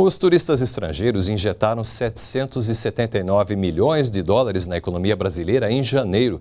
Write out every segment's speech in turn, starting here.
Os turistas estrangeiros injetaram 779 milhões de dólares na economia brasileira em janeiro.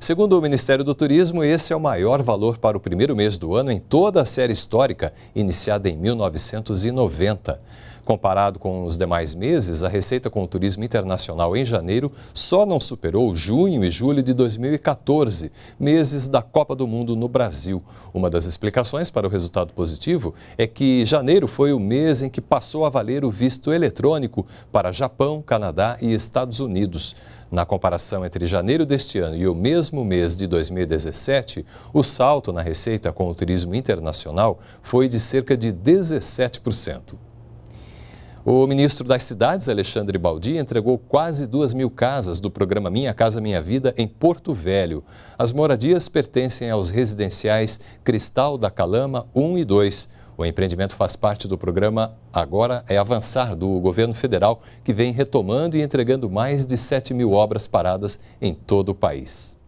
Segundo o Ministério do Turismo, esse é o maior valor para o primeiro mês do ano em toda a série histórica, iniciada em 1990. Comparado com os demais meses, a receita com o turismo internacional em janeiro só não superou junho e julho de 2014, meses da Copa do Mundo no Brasil. Uma das explicações para o resultado positivo é que janeiro foi o mês em que passou a valer o visto eletrônico para Japão, Canadá e Estados Unidos. Na comparação entre janeiro deste ano e o mesmo mês de 2017, o salto na receita com o turismo internacional foi de cerca de 17%. O ministro das Cidades, Alexandre Baldi, entregou quase duas mil casas do programa Minha Casa Minha Vida em Porto Velho. As moradias pertencem aos residenciais Cristal da Calama 1 e 2. O empreendimento faz parte do programa Agora é Avançar do governo federal, que vem retomando e entregando mais de 7 mil obras paradas em todo o país.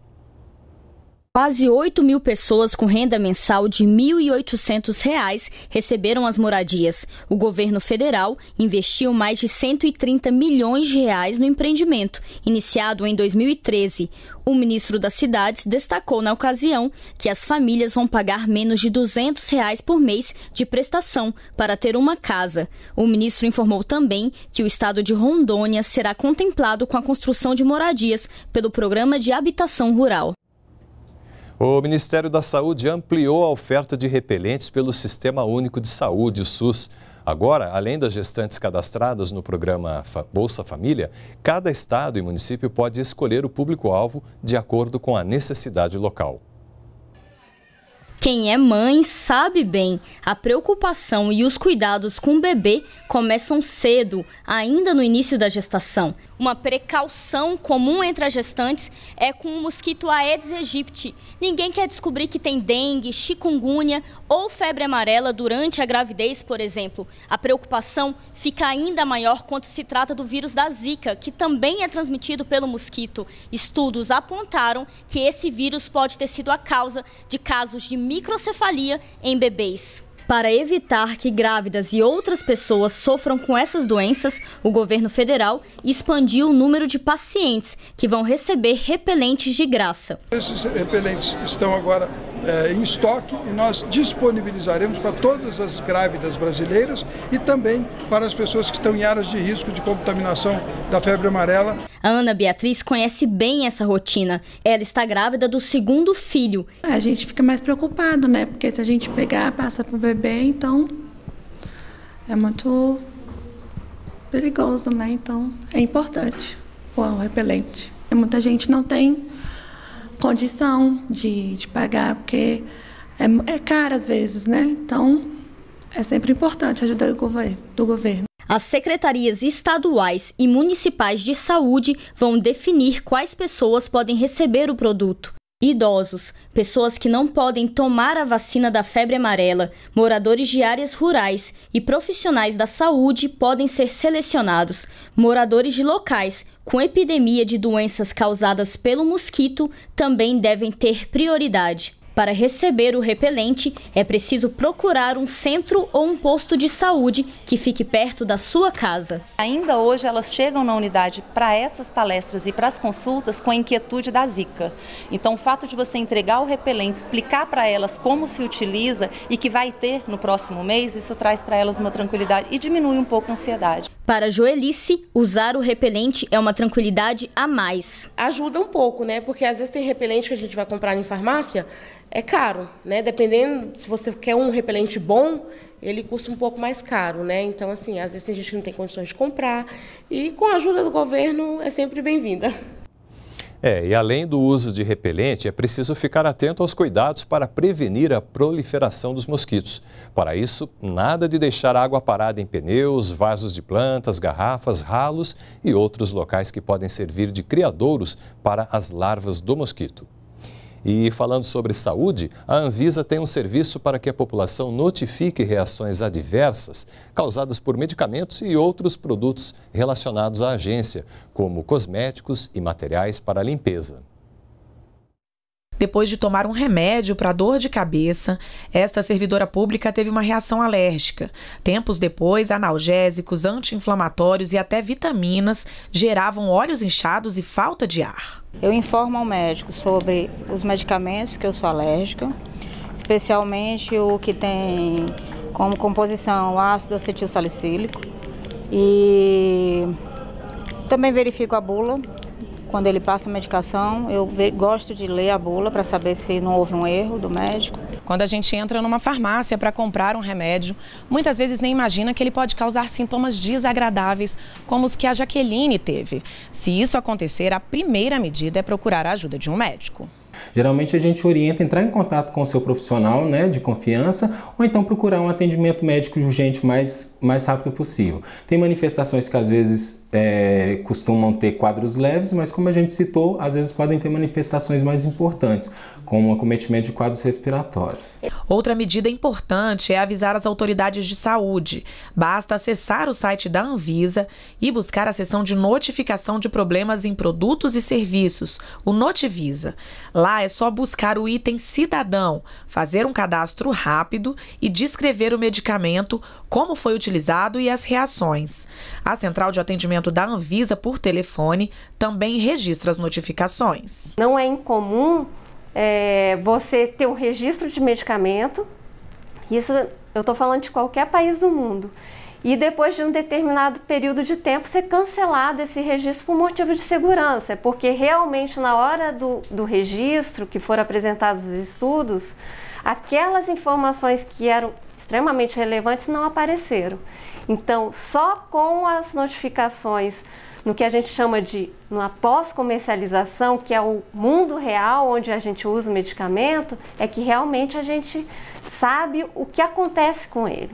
Quase 8 mil pessoas com renda mensal de R$ 1.800 receberam as moradias. O governo federal investiu mais de 130 milhões de reais no empreendimento, iniciado em 2013. O ministro das Cidades destacou na ocasião que as famílias vão pagar menos de R$ 200 reais por mês de prestação para ter uma casa. O ministro informou também que o estado de Rondônia será contemplado com a construção de moradias pelo Programa de Habitação Rural. O Ministério da Saúde ampliou a oferta de repelentes pelo Sistema Único de Saúde, o SUS. Agora, além das gestantes cadastradas no programa Bolsa Família, cada estado e município pode escolher o público-alvo de acordo com a necessidade local. Quem é mãe sabe bem, a preocupação e os cuidados com o bebê começam cedo, ainda no início da gestação. Uma precaução comum entre as gestantes é com o mosquito Aedes aegypti. Ninguém quer descobrir que tem dengue, chikungunya ou febre amarela durante a gravidez, por exemplo. A preocupação fica ainda maior quando se trata do vírus da Zika, que também é transmitido pelo mosquito. Estudos apontaram que esse vírus pode ter sido a causa de casos de microcefalia em bebês. Para evitar que grávidas e outras pessoas sofram com essas doenças, o governo federal expandiu o número de pacientes que vão receber repelentes de graça. Esses repelentes estão agora é, em estoque e nós disponibilizaremos para todas as grávidas brasileiras e também para as pessoas que estão em áreas de risco de contaminação da febre amarela. A Ana Beatriz conhece bem essa rotina. Ela está grávida do segundo filho. A gente fica mais preocupado, né? Porque se a gente pegar, passa para o bebê, então é muito perigoso, né? Então é importante o repelente. Muita gente não tem condição de, de pagar, porque é, é caro às vezes, né? Então, é sempre importante a ajuda do governo. Do governo. As secretarias estaduais e municipais de saúde vão definir quais pessoas podem receber o produto. Idosos, pessoas que não podem tomar a vacina da febre amarela, moradores de áreas rurais e profissionais da saúde podem ser selecionados. Moradores de locais com epidemia de doenças causadas pelo mosquito também devem ter prioridade. Para receber o repelente, é preciso procurar um centro ou um posto de saúde que fique perto da sua casa. Ainda hoje elas chegam na unidade para essas palestras e para as consultas com a inquietude da zika. Então o fato de você entregar o repelente, explicar para elas como se utiliza e que vai ter no próximo mês, isso traz para elas uma tranquilidade e diminui um pouco a ansiedade. Para Joelice, usar o repelente é uma tranquilidade a mais. Ajuda um pouco, né? Porque às vezes tem repelente que a gente vai comprar em farmácia, é caro, né? Dependendo se você quer um repelente bom, ele custa um pouco mais caro, né? Então, assim, às vezes tem gente que não tem condições de comprar. E com a ajuda do governo é sempre bem-vinda. É, e além do uso de repelente, é preciso ficar atento aos cuidados para prevenir a proliferação dos mosquitos. Para isso, nada de deixar água parada em pneus, vasos de plantas, garrafas, ralos e outros locais que podem servir de criadouros para as larvas do mosquito. E falando sobre saúde, a Anvisa tem um serviço para que a população notifique reações adversas causadas por medicamentos e outros produtos relacionados à agência, como cosméticos e materiais para limpeza. Depois de tomar um remédio para dor de cabeça, esta servidora pública teve uma reação alérgica. Tempos depois, analgésicos, anti-inflamatórios e até vitaminas geravam olhos inchados e falta de ar. Eu informo ao médico sobre os medicamentos que eu sou alérgica, especialmente o que tem como composição ácido acetil salicílico e também verifico a bula quando ele passa a medicação, eu gosto de ler a bula para saber se não houve um erro do médico. Quando a gente entra numa farmácia para comprar um remédio, muitas vezes nem imagina que ele pode causar sintomas desagradáveis, como os que a Jaqueline teve. Se isso acontecer, a primeira medida é procurar a ajuda de um médico. Geralmente a gente orienta entrar em contato com o seu profissional né, de confiança ou então procurar um atendimento médico urgente mais, mais rápido possível. Tem manifestações que às vezes é, costumam ter quadros leves, mas como a gente citou, às vezes podem ter manifestações mais importantes, como o acometimento de quadros respiratórios. Outra medida importante é avisar as autoridades de saúde. Basta acessar o site da Anvisa e buscar a seção de notificação de problemas em produtos e serviços, o Notivisa. Lá Lá é só buscar o item cidadão, fazer um cadastro rápido e descrever o medicamento, como foi utilizado e as reações. A central de atendimento da Anvisa por telefone também registra as notificações. Não é incomum é, você ter um registro de medicamento, isso eu estou falando de qualquer país do mundo e depois de um determinado período de tempo ser cancelado esse registro por motivo de segurança, porque realmente na hora do, do registro que foram apresentados os estudos, aquelas informações que eram extremamente relevantes não apareceram. Então, só com as notificações no que a gente chama de no pós comercialização, que é o mundo real onde a gente usa o medicamento, é que realmente a gente sabe o que acontece com ele.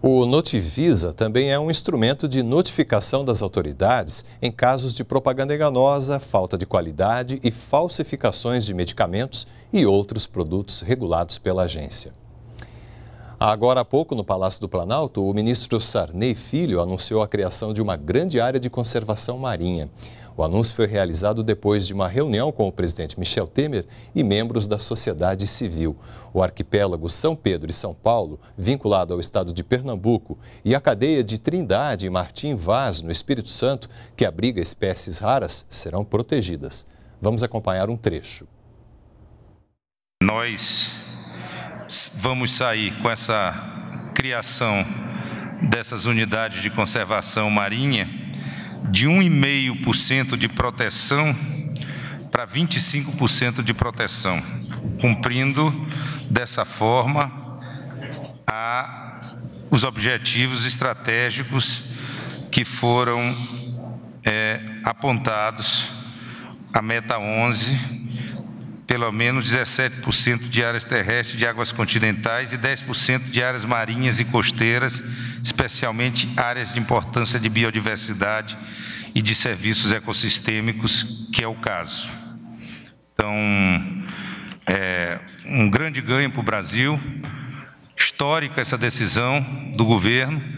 O Notivisa também é um instrumento de notificação das autoridades em casos de propaganda enganosa, falta de qualidade e falsificações de medicamentos e outros produtos regulados pela agência. Agora há pouco, no Palácio do Planalto, o ministro Sarney Filho anunciou a criação de uma grande área de conservação marinha. O anúncio foi realizado depois de uma reunião com o presidente Michel Temer e membros da sociedade civil. O arquipélago São Pedro e São Paulo, vinculado ao estado de Pernambuco, e a cadeia de Trindade e Martim Vaz, no Espírito Santo, que abriga espécies raras, serão protegidas. Vamos acompanhar um trecho. Nós vamos sair com essa criação dessas unidades de conservação marinha de 1,5% de proteção para 25% de proteção, cumprindo dessa forma a, os objetivos estratégicos que foram é, apontados, a meta 11, pelo menos 17% de áreas terrestres de águas continentais e 10% de áreas marinhas e costeiras, especialmente áreas de importância de biodiversidade e de serviços ecossistêmicos, que é o caso. Então, é um grande ganho para o Brasil, histórica essa decisão do governo,